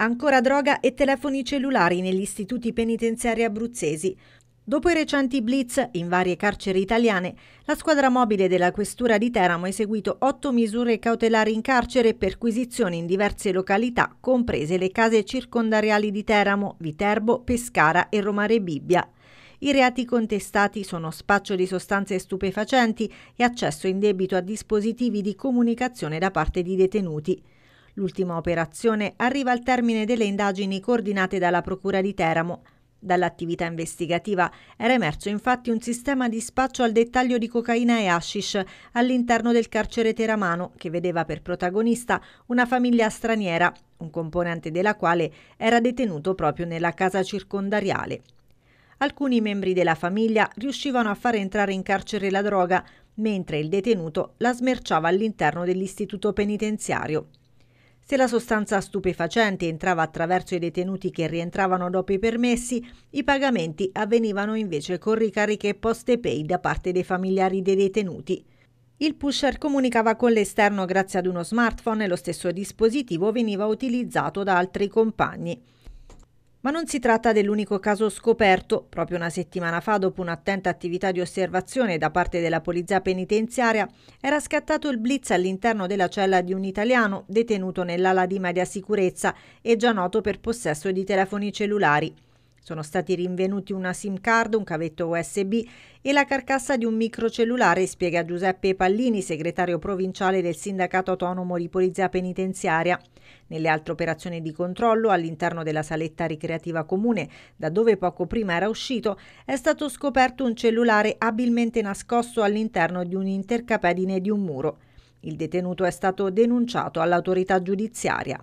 Ancora droga e telefoni cellulari negli istituti penitenziari abruzzesi. Dopo i recenti blitz in varie carceri italiane, la squadra mobile della Questura di Teramo ha eseguito otto misure cautelari in carcere e perquisizioni in diverse località, comprese le case circondariali di Teramo, Viterbo, Pescara e Romare Bibbia. I reati contestati sono spaccio di sostanze stupefacenti e accesso in debito a dispositivi di comunicazione da parte di detenuti. L'ultima operazione arriva al termine delle indagini coordinate dalla Procura di Teramo. Dall'attività investigativa era emerso infatti un sistema di spaccio al dettaglio di cocaina e hashish all'interno del carcere teramano che vedeva per protagonista una famiglia straniera, un componente della quale era detenuto proprio nella casa circondariale. Alcuni membri della famiglia riuscivano a far entrare in carcere la droga, mentre il detenuto la smerciava all'interno dell'istituto penitenziario. Se la sostanza stupefacente entrava attraverso i detenuti che rientravano dopo i permessi, i pagamenti avvenivano invece con ricariche poste pay da parte dei familiari dei detenuti. Il pusher comunicava con l'esterno grazie ad uno smartphone e lo stesso dispositivo veniva utilizzato da altri compagni. Ma non si tratta dell'unico caso scoperto. Proprio una settimana fa, dopo un'attenta attività di osservazione da parte della polizia penitenziaria, era scattato il blitz all'interno della cella di un italiano detenuto nell'ala di media sicurezza e già noto per possesso di telefoni cellulari. Sono stati rinvenuti una SIM card, un cavetto USB e la carcassa di un microcellulare, spiega Giuseppe Pallini, segretario provinciale del Sindacato Autonomo di Polizia Penitenziaria. Nelle altre operazioni di controllo all'interno della saletta ricreativa comune, da dove poco prima era uscito, è stato scoperto un cellulare abilmente nascosto all'interno di un intercapedine di un muro. Il detenuto è stato denunciato all'autorità giudiziaria.